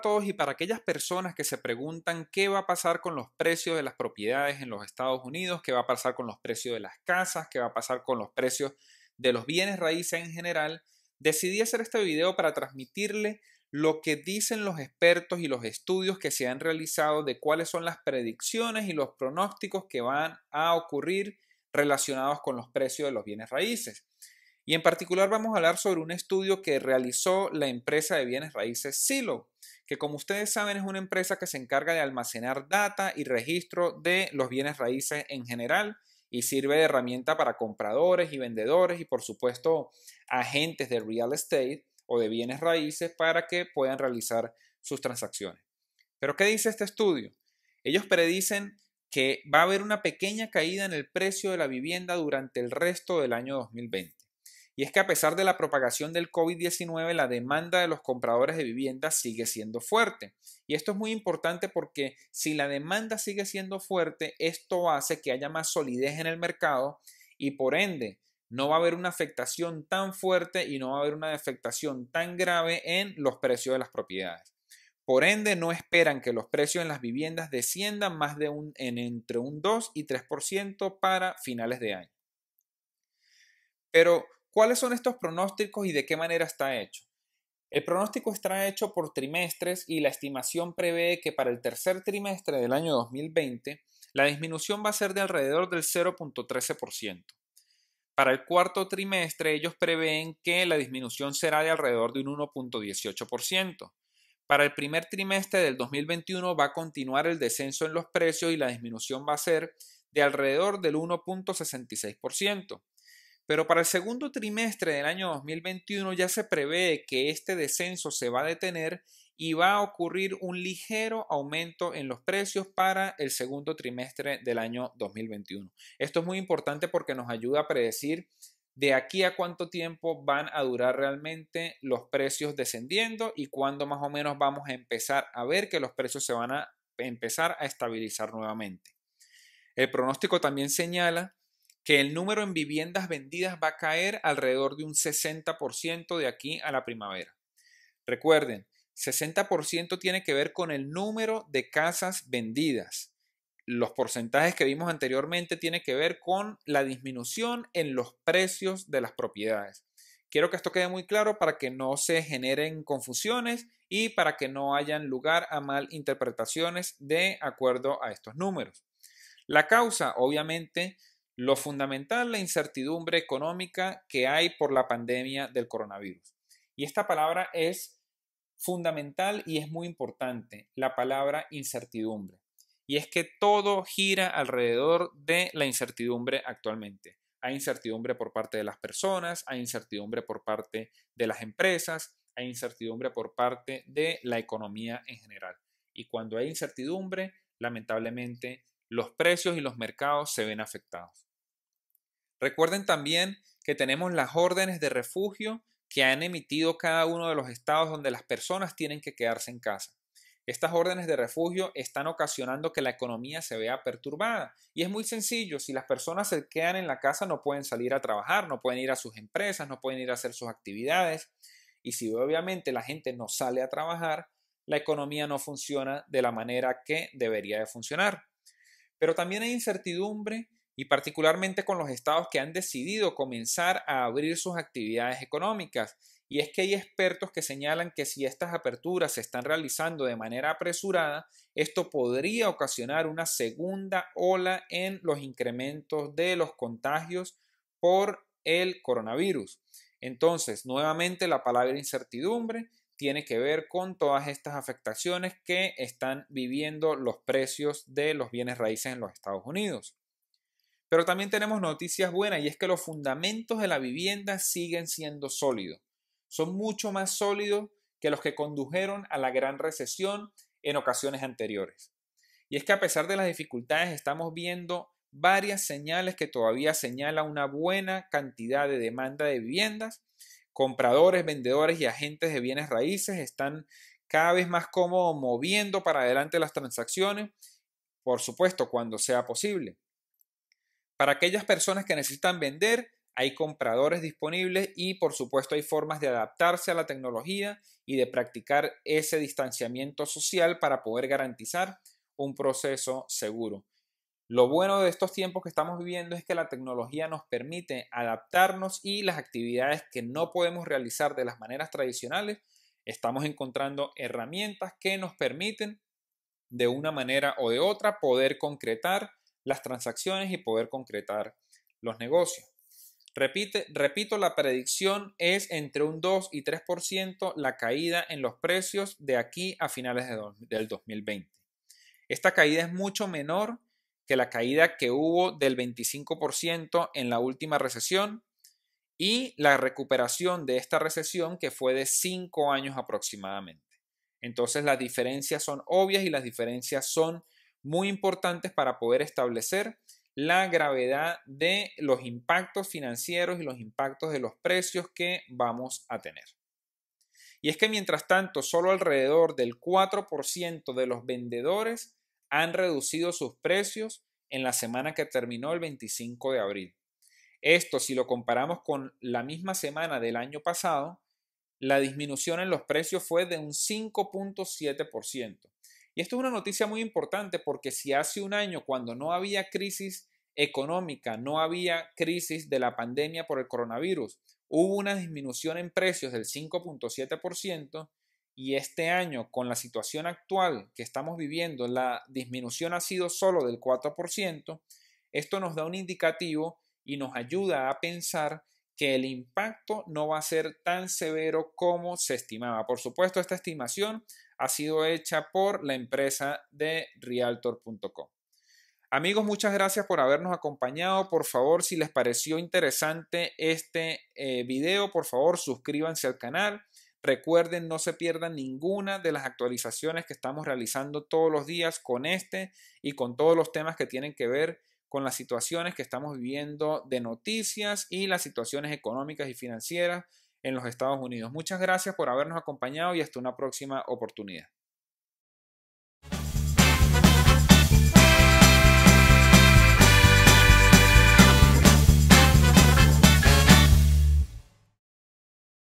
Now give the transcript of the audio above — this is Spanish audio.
todos y para aquellas personas que se preguntan qué va a pasar con los precios de las propiedades en los Estados Unidos, qué va a pasar con los precios de las casas, qué va a pasar con los precios de los bienes raíces en general, decidí hacer este video para transmitirle lo que dicen los expertos y los estudios que se han realizado de cuáles son las predicciones y los pronósticos que van a ocurrir relacionados con los precios de los bienes raíces. Y en particular vamos a hablar sobre un estudio que realizó la empresa de bienes raíces Silo, que como ustedes saben es una empresa que se encarga de almacenar data y registro de los bienes raíces en general y sirve de herramienta para compradores y vendedores y por supuesto agentes de real estate o de bienes raíces para que puedan realizar sus transacciones. Pero ¿qué dice este estudio? Ellos predicen que va a haber una pequeña caída en el precio de la vivienda durante el resto del año 2020. Y es que a pesar de la propagación del COVID-19, la demanda de los compradores de viviendas sigue siendo fuerte. Y esto es muy importante porque si la demanda sigue siendo fuerte, esto hace que haya más solidez en el mercado y por ende no va a haber una afectación tan fuerte y no va a haber una afectación tan grave en los precios de las propiedades. Por ende, no esperan que los precios en las viviendas desciendan más de un, en entre un 2 y 3% para finales de año. Pero ¿Cuáles son estos pronósticos y de qué manera está hecho? El pronóstico está hecho por trimestres y la estimación prevé que para el tercer trimestre del año 2020 la disminución va a ser de alrededor del 0.13%. Para el cuarto trimestre ellos prevén que la disminución será de alrededor de un 1.18%. Para el primer trimestre del 2021 va a continuar el descenso en los precios y la disminución va a ser de alrededor del 1.66%. Pero para el segundo trimestre del año 2021 ya se prevé que este descenso se va a detener y va a ocurrir un ligero aumento en los precios para el segundo trimestre del año 2021. Esto es muy importante porque nos ayuda a predecir de aquí a cuánto tiempo van a durar realmente los precios descendiendo y cuándo más o menos vamos a empezar a ver que los precios se van a empezar a estabilizar nuevamente. El pronóstico también señala que el número en viviendas vendidas va a caer alrededor de un 60% de aquí a la primavera. Recuerden, 60% tiene que ver con el número de casas vendidas. Los porcentajes que vimos anteriormente tienen que ver con la disminución en los precios de las propiedades. Quiero que esto quede muy claro para que no se generen confusiones y para que no hayan lugar a mal interpretaciones de acuerdo a estos números. La causa, obviamente, lo fundamental, la incertidumbre económica que hay por la pandemia del coronavirus. Y esta palabra es fundamental y es muy importante, la palabra incertidumbre. Y es que todo gira alrededor de la incertidumbre actualmente. Hay incertidumbre por parte de las personas, hay incertidumbre por parte de las empresas, hay incertidumbre por parte de la economía en general. Y cuando hay incertidumbre, lamentablemente, los precios y los mercados se ven afectados. Recuerden también que tenemos las órdenes de refugio que han emitido cada uno de los estados donde las personas tienen que quedarse en casa. Estas órdenes de refugio están ocasionando que la economía se vea perturbada. Y es muy sencillo, si las personas se quedan en la casa no pueden salir a trabajar, no pueden ir a sus empresas, no pueden ir a hacer sus actividades. Y si obviamente la gente no sale a trabajar, la economía no funciona de la manera que debería de funcionar. Pero también hay incertidumbre y particularmente con los estados que han decidido comenzar a abrir sus actividades económicas. Y es que hay expertos que señalan que si estas aperturas se están realizando de manera apresurada, esto podría ocasionar una segunda ola en los incrementos de los contagios por el coronavirus. Entonces, nuevamente la palabra incertidumbre tiene que ver con todas estas afectaciones que están viviendo los precios de los bienes raíces en los Estados Unidos. Pero también tenemos noticias buenas y es que los fundamentos de la vivienda siguen siendo sólidos. Son mucho más sólidos que los que condujeron a la gran recesión en ocasiones anteriores. Y es que a pesar de las dificultades estamos viendo varias señales que todavía señala una buena cantidad de demanda de viviendas. Compradores, vendedores y agentes de bienes raíces están cada vez más cómodos moviendo para adelante las transacciones, por supuesto, cuando sea posible. Para aquellas personas que necesitan vender, hay compradores disponibles y por supuesto hay formas de adaptarse a la tecnología y de practicar ese distanciamiento social para poder garantizar un proceso seguro. Lo bueno de estos tiempos que estamos viviendo es que la tecnología nos permite adaptarnos y las actividades que no podemos realizar de las maneras tradicionales, estamos encontrando herramientas que nos permiten de una manera o de otra poder concretar las transacciones y poder concretar los negocios. Repite, repito, la predicción es entre un 2 y 3% la caída en los precios de aquí a finales de del 2020. Esta caída es mucho menor que la caída que hubo del 25% en la última recesión y la recuperación de esta recesión que fue de 5 años aproximadamente. Entonces las diferencias son obvias y las diferencias son muy importantes para poder establecer la gravedad de los impactos financieros y los impactos de los precios que vamos a tener. Y es que mientras tanto, solo alrededor del 4% de los vendedores han reducido sus precios en la semana que terminó el 25 de abril. Esto, si lo comparamos con la misma semana del año pasado, la disminución en los precios fue de un 5.7%. Y esto es una noticia muy importante porque si hace un año, cuando no había crisis económica, no había crisis de la pandemia por el coronavirus, hubo una disminución en precios del 5.7% y este año, con la situación actual que estamos viviendo, la disminución ha sido solo del 4%, esto nos da un indicativo y nos ayuda a pensar que el impacto no va a ser tan severo como se estimaba. Por supuesto, esta estimación ha sido hecha por la empresa de realtor.com. Amigos, muchas gracias por habernos acompañado. Por favor, si les pareció interesante este eh, video, por favor suscríbanse al canal. Recuerden, no se pierdan ninguna de las actualizaciones que estamos realizando todos los días con este y con todos los temas que tienen que ver con las situaciones que estamos viviendo de noticias y las situaciones económicas y financieras en los Estados Unidos. Muchas gracias por habernos acompañado y hasta una próxima oportunidad.